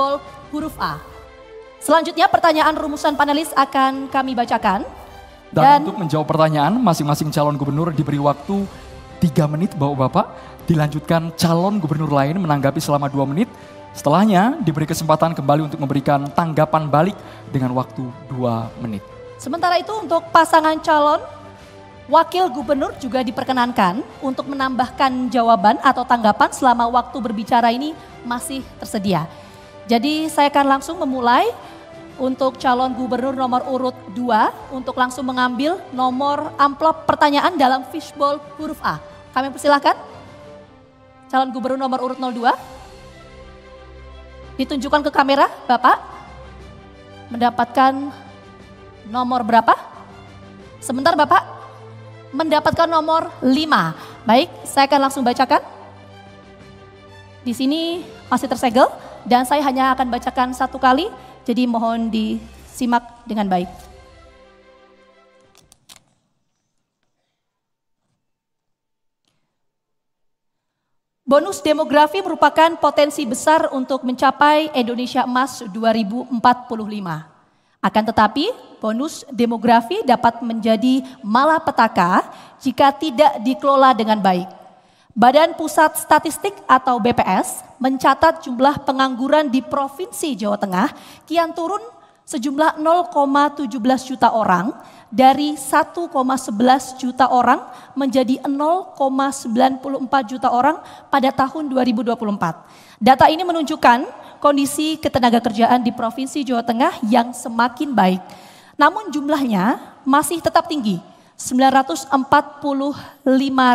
jempol huruf A. Selanjutnya pertanyaan rumusan panelis akan kami bacakan. Dan, Dan untuk menjawab pertanyaan, masing-masing calon gubernur diberi waktu 3 menit Bapak-Bapak. Dilanjutkan calon gubernur lain menanggapi selama 2 menit. Setelahnya diberi kesempatan kembali untuk memberikan tanggapan balik dengan waktu 2 menit. Sementara itu untuk pasangan calon Wakil Gubernur juga diperkenankan untuk menambahkan jawaban atau tanggapan selama waktu berbicara ini masih tersedia. Jadi saya akan langsung memulai untuk calon gubernur nomor urut 2 untuk langsung mengambil nomor amplop pertanyaan dalam fishbowl huruf A. Kami persilahkan calon gubernur nomor urut 02 ditunjukkan ke kamera Bapak mendapatkan nomor berapa? Sebentar Bapak mendapatkan nomor 5. Baik, saya akan langsung bacakan. Di sini masih tersegel dan saya hanya akan bacakan satu kali, jadi mohon disimak dengan baik. Bonus demografi merupakan potensi besar untuk mencapai Indonesia Emas 2045. Akan tetapi, bonus demografi dapat menjadi malapetaka jika tidak dikelola dengan baik. Badan Pusat Statistik atau BPS mencatat jumlah pengangguran di Provinsi Jawa Tengah kian turun sejumlah 0,17 juta orang dari 1,11 juta orang menjadi 0,94 juta orang pada tahun 2024. Data ini menunjukkan kondisi ketenaga kerjaan di Provinsi Jawa Tengah yang semakin baik. Namun jumlahnya masih tetap tinggi, 945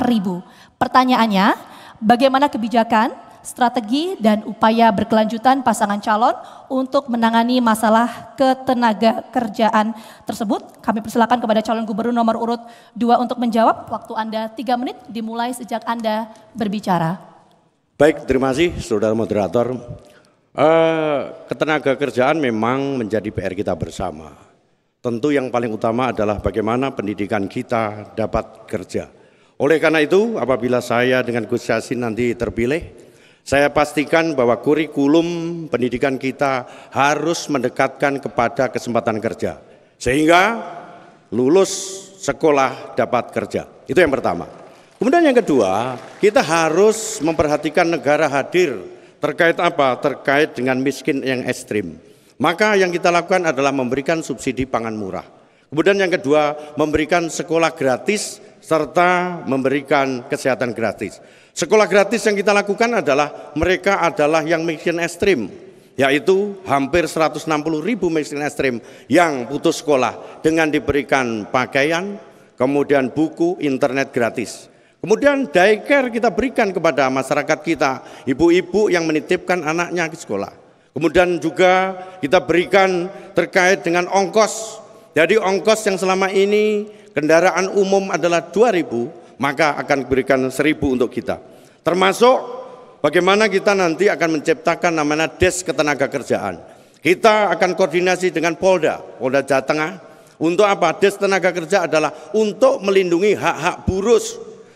ribu. Pertanyaannya, bagaimana kebijakan, strategi, dan upaya berkelanjutan pasangan calon untuk menangani masalah ketenaga kerjaan tersebut? Kami persilakan kepada calon gubernur nomor urut 2 untuk menjawab. Waktu Anda 3 menit dimulai sejak Anda berbicara. Baik, terima kasih saudara moderator. Uh, ketenaga kerjaan memang menjadi PR kita bersama. Tentu yang paling utama adalah bagaimana pendidikan kita dapat kerja. Oleh karena itu, apabila saya dengan Gus Yassin nanti terpilih, saya pastikan bahwa kurikulum pendidikan kita harus mendekatkan kepada kesempatan kerja. Sehingga lulus sekolah dapat kerja. Itu yang pertama. Kemudian yang kedua, kita harus memperhatikan negara hadir terkait apa? Terkait dengan miskin yang ekstrim. Maka yang kita lakukan adalah memberikan subsidi pangan murah. Kemudian yang kedua, memberikan sekolah gratis serta memberikan kesehatan gratis. Sekolah gratis yang kita lakukan adalah mereka adalah yang miskin ekstrim, yaitu hampir 160 ribu miskin ekstrim yang putus sekolah dengan diberikan pakaian, kemudian buku, internet gratis. Kemudian daycare kita berikan kepada masyarakat kita, ibu-ibu yang menitipkan anaknya ke sekolah. Kemudian juga kita berikan terkait dengan ongkos. Jadi ongkos yang selama ini kendaraan umum adalah 2000, maka akan diberikan 1000 untuk kita. Termasuk bagaimana kita nanti akan menciptakan namanya Des Ketenaga Kerjaan. Kita akan koordinasi dengan Polda, Polda Jawa Tengah. Untuk apa? Des Tenaga Kerja adalah untuk melindungi hak-hak buruh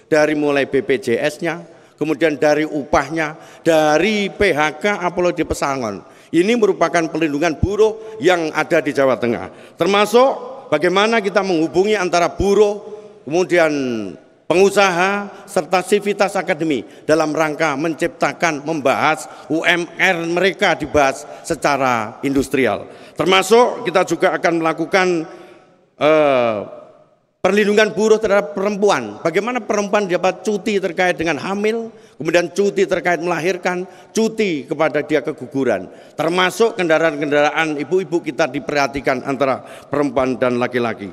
dari mulai BPJS-nya, kemudian dari upahnya, dari PHK apalagi di pesangon. Ini merupakan perlindungan buruh yang ada di Jawa Tengah. Termasuk bagaimana kita menghubungi antara buruh, kemudian pengusaha, serta sivitas akademi dalam rangka menciptakan, membahas UMR mereka dibahas secara industrial. Termasuk kita juga akan melakukan uh, perlindungan buruh terhadap perempuan. Bagaimana perempuan dapat cuti terkait dengan hamil, kemudian cuti terkait melahirkan, cuti kepada dia keguguran. Termasuk kendaraan-kendaraan ibu-ibu kita diperhatikan antara perempuan dan laki-laki.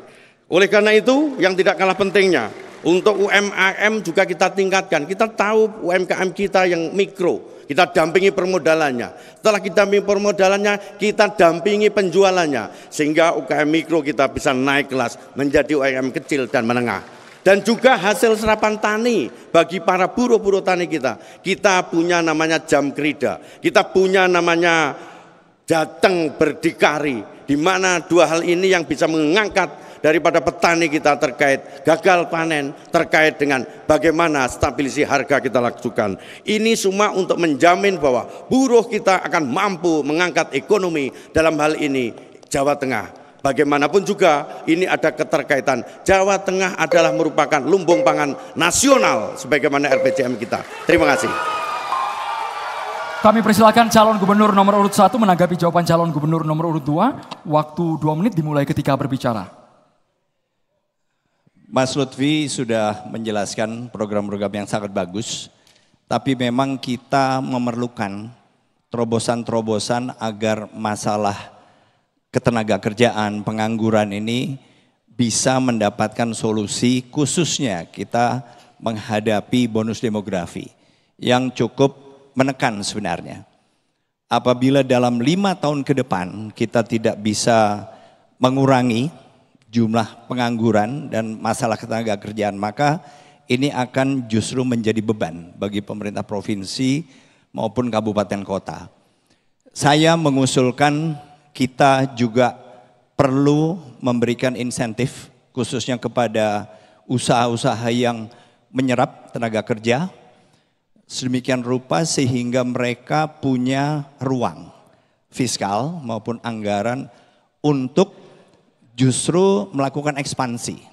Oleh karena itu, yang tidak kalah pentingnya, untuk UMKM juga kita tingkatkan. Kita tahu UMKM kita yang mikro, kita dampingi permodalannya. Setelah kita dampingi permodalannya, kita dampingi penjualannya. Sehingga UKM mikro kita bisa naik kelas menjadi UMKM kecil dan menengah dan juga hasil serapan tani bagi para buruh-buruh tani kita. Kita punya namanya jam kerida, kita punya namanya jateng berdikari, di mana dua hal ini yang bisa mengangkat daripada petani kita terkait gagal panen, terkait dengan bagaimana stabilisasi harga kita lakukan. Ini semua untuk menjamin bahwa buruh kita akan mampu mengangkat ekonomi dalam hal ini Jawa Tengah Bagaimanapun juga ini ada keterkaitan. Jawa Tengah adalah merupakan lumbung pangan nasional sebagaimana RPJM kita. Terima kasih. Kami persilakan calon gubernur nomor urut 1 menanggapi jawaban calon gubernur nomor urut 2. Waktu 2 menit dimulai ketika berbicara. Mas Lutfi sudah menjelaskan program-program yang sangat bagus, tapi memang kita memerlukan terobosan-terobosan agar masalah ketenaga kerjaan, pengangguran ini bisa mendapatkan solusi khususnya kita menghadapi bonus demografi yang cukup menekan sebenarnya. Apabila dalam lima tahun ke depan kita tidak bisa mengurangi jumlah pengangguran dan masalah ketenaga kerjaan, maka ini akan justru menjadi beban bagi pemerintah provinsi maupun kabupaten kota. Saya mengusulkan kita juga perlu memberikan insentif khususnya kepada usaha-usaha yang menyerap tenaga kerja sedemikian rupa sehingga mereka punya ruang fiskal maupun anggaran untuk justru melakukan ekspansi.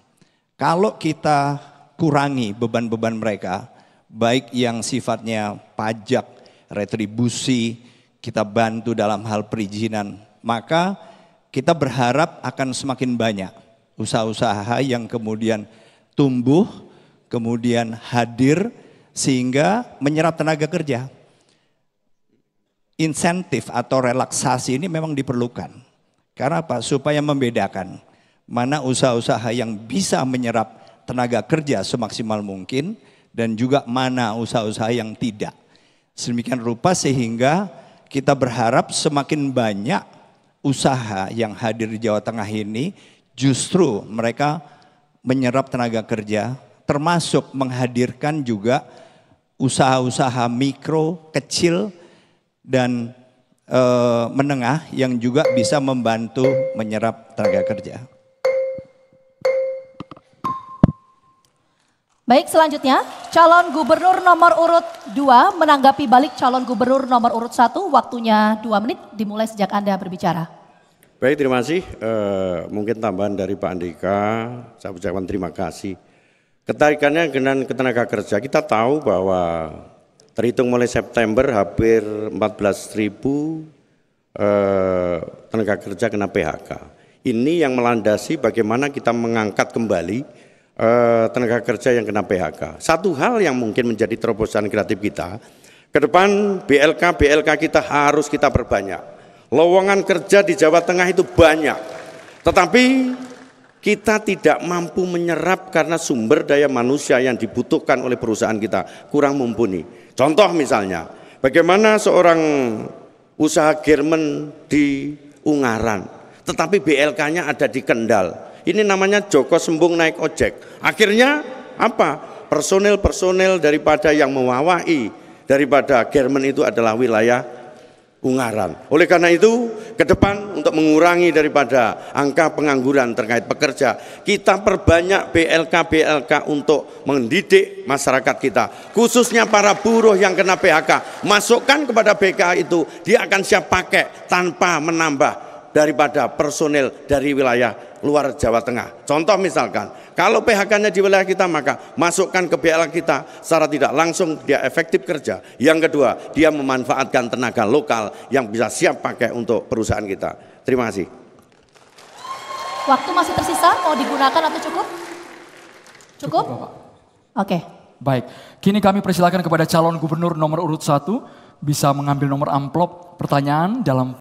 Kalau kita kurangi beban-beban mereka, baik yang sifatnya pajak, retribusi, kita bantu dalam hal perizinan maka kita berharap akan semakin banyak usaha-usaha yang kemudian tumbuh, kemudian hadir sehingga menyerap tenaga kerja. Insentif atau relaksasi ini memang diperlukan. Karena apa? Supaya membedakan mana usaha-usaha yang bisa menyerap tenaga kerja semaksimal mungkin dan juga mana usaha-usaha yang tidak. Sedemikian rupa sehingga kita berharap semakin banyak usaha yang hadir di Jawa Tengah ini justru mereka menyerap tenaga kerja termasuk menghadirkan juga usaha-usaha mikro, kecil dan e, menengah yang juga bisa membantu menyerap tenaga kerja. Baik selanjutnya calon gubernur nomor urut 2 menanggapi balik calon gubernur nomor urut 1 waktunya 2 menit dimulai sejak Anda berbicara. Baik terima kasih e, mungkin tambahan dari Pak Andika saya ucapkan terima kasih. Ketarikannya dengan ketenaga kerja kita tahu bahwa terhitung mulai September hampir 14 ribu e, tenaga kerja kena PHK. Ini yang melandasi bagaimana kita mengangkat kembali Eh, tenaga kerja yang kena PHK. Satu hal yang mungkin menjadi terobosan kreatif kita, ke depan BLK BLK kita harus kita perbanyak. Lowongan kerja di Jawa Tengah itu banyak. Tetapi kita tidak mampu menyerap karena sumber daya manusia yang dibutuhkan oleh perusahaan kita kurang mumpuni. Contoh misalnya, bagaimana seorang usaha German di Ungaran, tetapi BLK-nya ada di Kendal ini namanya Joko Sembung naik ojek. Akhirnya apa? Personel-personel daripada yang mewawahi daripada German itu adalah wilayah Ungaran. Oleh karena itu, ke depan untuk mengurangi daripada angka pengangguran terkait pekerja, kita perbanyak BLK-BLK untuk mendidik masyarakat kita, khususnya para buruh yang kena PHK. Masukkan kepada BK itu, dia akan siap pakai tanpa menambah daripada personil dari wilayah luar Jawa Tengah. Contoh misalkan, kalau PHK-nya di wilayah kita maka masukkan ke BLA kita secara tidak langsung dia efektif kerja. Yang kedua, dia memanfaatkan tenaga lokal yang bisa siap pakai untuk perusahaan kita. Terima kasih. Waktu masih tersisa, mau digunakan atau cukup? Cukup? cukup Oke. Okay. Baik, kini kami persilakan kepada calon gubernur nomor urut satu bisa mengambil nomor amplop pertanyaan dalam